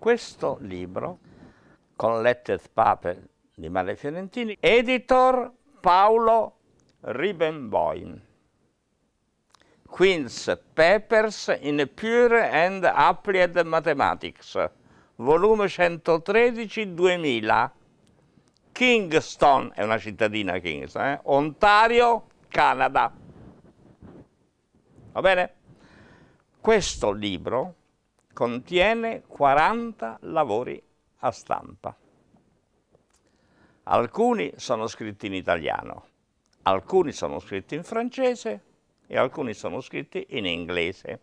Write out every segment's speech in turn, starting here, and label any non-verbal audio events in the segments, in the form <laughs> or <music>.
questo libro, con Collected Pape di Mare Fiorentini, editor Paolo Ribenboim. Queen's Papers in Pure and Applied Mathematics, volume 113, 2000. Kingston, è una cittadina Kingston, eh? Ontario, Canada. Va bene? Questo libro contiene 40 lavori a stampa. Alcuni sono scritti in italiano, alcuni sono scritti in francese e alcuni sono scritti in inglese.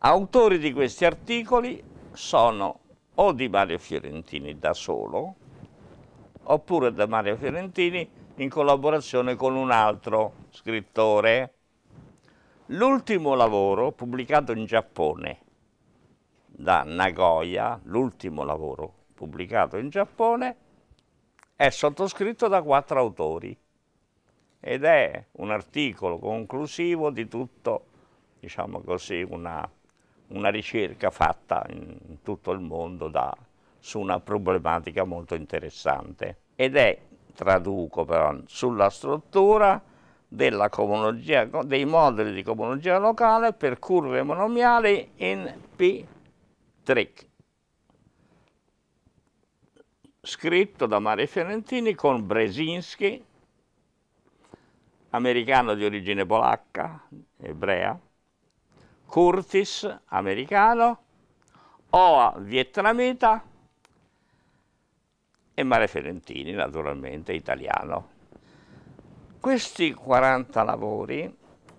Autori di questi articoli sono o di Mario Fiorentini da solo, oppure da Mario Fiorentini in collaborazione con un altro scrittore L'ultimo lavoro pubblicato in Giappone da Nagoya, l'ultimo lavoro pubblicato in Giappone, è sottoscritto da quattro autori ed è un articolo conclusivo di tutto, diciamo così, una, una ricerca fatta in tutto il mondo da, su una problematica molto interessante. Ed è, traduco però, sulla struttura della dei moduli di comunologia locale per curve monomiali in P3 scritto da Mario Fiorentini con Bresinski, americano di origine polacca, ebrea, Curtis, americano, Oa, vietnamita, e Mare Ferentini, naturalmente, italiano. Questi 40 lavori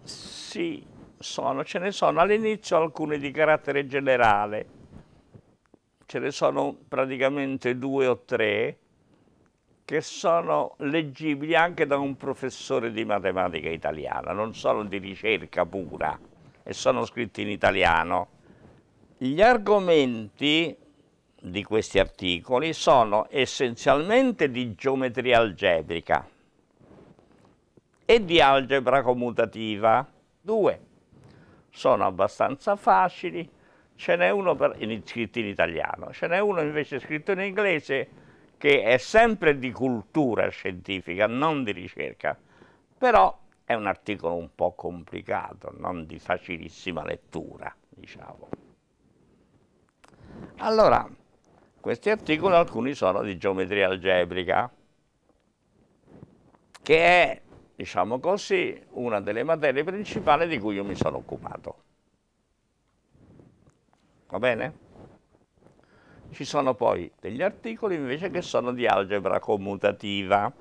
sì, sono, ce ne sono all'inizio alcuni di carattere generale, ce ne sono praticamente due o tre che sono leggibili anche da un professore di matematica italiana, non sono di ricerca pura e sono scritti in italiano. Gli argomenti di questi articoli sono essenzialmente di geometria algebrica, e di algebra commutativa. Due. Sono abbastanza facili, ce n'è uno per, in, scritto in italiano, ce n'è uno invece scritto in inglese che è sempre di cultura scientifica, non di ricerca, però è un articolo un po' complicato, non di facilissima lettura, diciamo. Allora, questi articoli alcuni sono di geometria algebrica, che è diciamo così, una delle materie principali di cui io mi sono occupato. Va bene? Ci sono poi degli articoli invece che sono di algebra commutativa.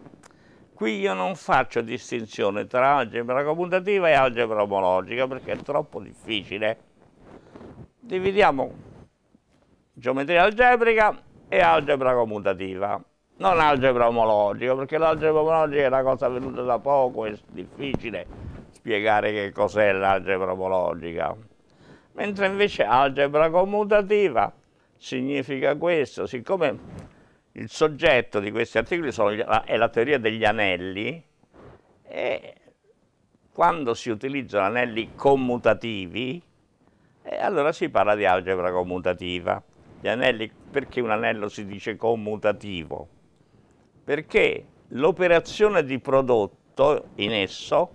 Qui io non faccio distinzione tra algebra commutativa e algebra omologica perché è troppo difficile. Dividiamo geometria algebrica e algebra commutativa non algebra omologica, perché l'algebra omologica è una cosa venuta da poco, è difficile spiegare che cos'è l'algebra omologica. Mentre invece algebra commutativa significa questo, siccome il soggetto di questi articoli gli, è la teoria degli anelli, e quando si utilizzano anelli commutativi, allora si parla di algebra commutativa. Gli Anelli, perché un anello si dice commutativo? perché l'operazione di prodotto in esso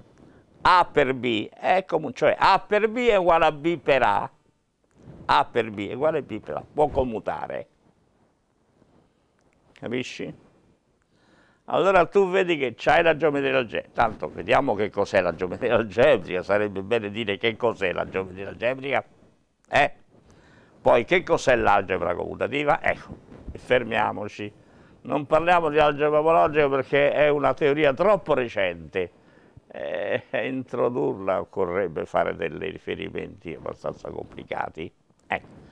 A per B è comune, cioè A per B è uguale a B per A, A per B è uguale a B per A, può commutare. Capisci? Allora tu vedi che c'hai la geometria algebrica, tanto vediamo che cos'è la geometria algebrica, sarebbe bene dire che cos'è la geometria algebrica, eh? Poi che cos'è l'algebra commutativa? Ecco, fermiamoci non parliamo di algebra morologica perché è una teoria troppo recente. E eh, <laughs> introdurla occorrebbe fare dei riferimenti abbastanza complicati. Ecco.